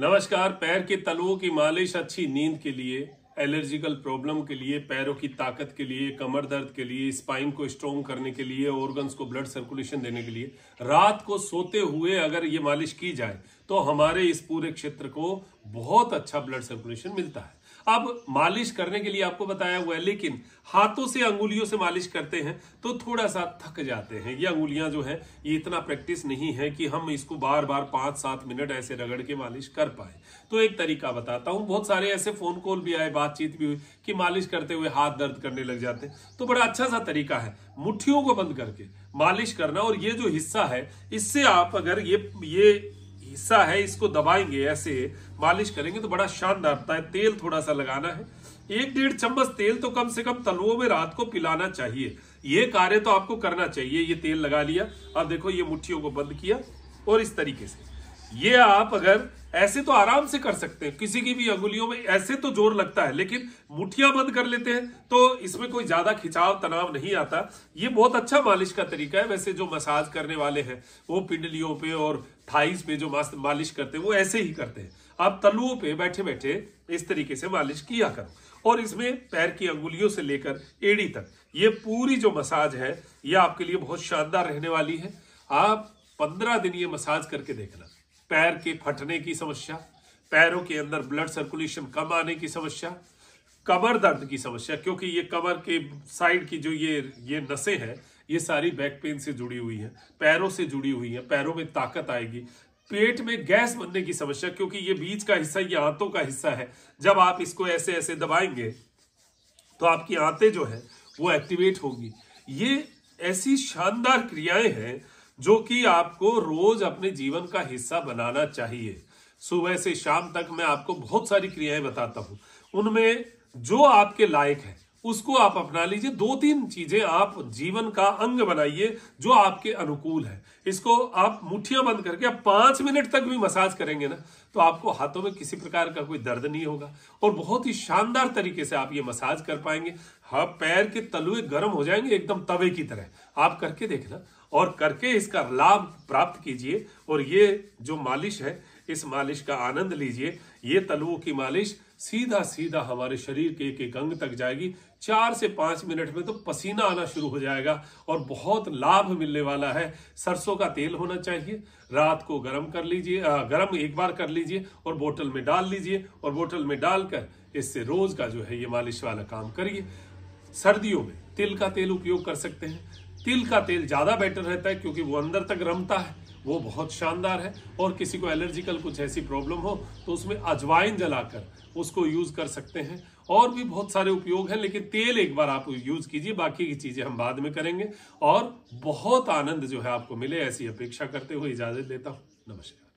नमस्कार पैर के तलवों की मालिश अच्छी नींद के लिए एलर्जिकल प्रॉब्लम के लिए पैरों की ताकत के लिए कमर दर्द के लिए स्पाइन को स्ट्रोंग करने के लिए ऑर्गन्स को ब्लड सर्कुलेशन देने के लिए रात को सोते हुए अगर ये मालिश की जाए तो हमारे इस पूरे क्षेत्र को बहुत अच्छा ब्लड सर्कुलेशन मिलता है अब मालिश करने के लिए आपको बताया हुआ है लेकिन हाथों से अंगुलियों से मालिश करते हैं तो थोड़ा सा थक जाते हैं ये अंगुलियां जो है ये इतना प्रैक्टिस नहीं है कि हम इसको बार बार पांच सात मिनट ऐसे रगड़ के मालिश कर पाए तो एक तरीका बताता हूं बहुत सारे ऐसे फोन कॉल भी आए बातचीत भी हुई कि मालिश करते हुए हाथ दर्द करने लग जाते हैं तो बड़ा अच्छा सा तरीका है मुठ्ठियों को बंद करके मालिश करना और ये जो हिस्सा है इससे आप अगर ये ये हिस्सा है इसको दबाएंगे ऐसे मालिश करेंगे तो बड़ा शानदार है तेल थोड़ा सा लगाना है एक डेढ़ चम्मच तेल तो कम से कम तलुओं में रात को पिलाना चाहिए ये कार्य तो आपको करना चाहिए ये तेल लगा लिया अब देखो ये मुठ्ठियों को बंद किया और इस तरीके से ये आप अगर ऐसे तो आराम से कर सकते हैं किसी की भी अंगुलियों में ऐसे तो जोर लगता है लेकिन मुठिया बंद कर लेते हैं तो इसमें कोई ज्यादा खिंचाव तनाव नहीं आता ये बहुत अच्छा मालिश का तरीका है वैसे जो मसाज करने वाले हैं वो पिंडलियों पे और थाइस पे जो मालिश करते हैं वो ऐसे ही करते हैं आप तलुओं पे बैठे बैठे इस तरीके से मालिश किया करो और इसमें पैर की अंगुलियों से लेकर एड़ी तक ये पूरी जो मसाज है ये आपके लिए बहुत शानदार रहने वाली है आप पंद्रह दिन ये मसाज करके देखना पैर के फटने की समस्या पैरों के अंदर ब्लड सर्कुलेशन कम आने की समस्या कमर दर्द की समस्या क्योंकि ये कमर के साइड की जो ये ये नसें हैं ये सारी बैक पेन से जुड़ी हुई है पैरों से जुड़ी हुई है पैरों में ताकत आएगी पेट में गैस बनने की समस्या क्योंकि ये बीच का हिस्सा ये आंतों का हिस्सा है जब आप इसको ऐसे ऐसे दबाएंगे तो आपकी आंतें जो है वो एक्टिवेट होंगी ये ऐसी शानदार क्रियाएं हैं जो कि आपको रोज अपने जीवन का हिस्सा बनाना चाहिए सुबह से शाम तक मैं आपको बहुत सारी क्रियाएं बताता हूं उनमें जो आपके लायक है उसको आप अपना लीजिए दो तीन चीजें आप जीवन का अंग बनाइए जो आपके अनुकूल है इसको आप मुठ्ठियां बंद करके आप पांच मिनट तक भी मसाज करेंगे ना तो आपको हाथों में किसी प्रकार का कोई दर्द नहीं होगा और बहुत ही शानदार तरीके से आप ये मसाज कर पाएंगे हाँ पैर के तलुए गर्म हो जाएंगे एकदम तवे की तरह आप करके देखना और करके इसका लाभ प्राप्त कीजिए और ये जो मालिश है इस मालिश का आनंद लीजिए ये तलुओं की मालिश सीधा सीधा हमारे शरीर के एक एक अंग तक जाएगी चार से पांच मिनट में तो पसीना आना शुरू हो जाएगा और बहुत लाभ मिलने वाला है सरसों का तेल होना चाहिए रात को गर्म कर लीजिए गर्म एक बार कर लीजिए और बोतल में डाल लीजिए और बोतल में डालकर इससे रोज का जो है ये मालिश वाला काम करिए सर्दियों में तिल का तेल उपयोग कर सकते हैं तिल का तेल ज़्यादा बेटर रहता है क्योंकि वो अंदर तक रमता है वो बहुत शानदार है और किसी को एलर्जिकल कुछ ऐसी प्रॉब्लम हो तो उसमें अजवाइन जलाकर उसको यूज कर सकते हैं और भी बहुत सारे उपयोग हैं लेकिन तेल एक बार आप यूज कीजिए बाकी की चीजें हम बाद में करेंगे और बहुत आनंद जो है आपको मिले ऐसी अपेक्षा करते हुए इजाजत देता हूँ नमस्कार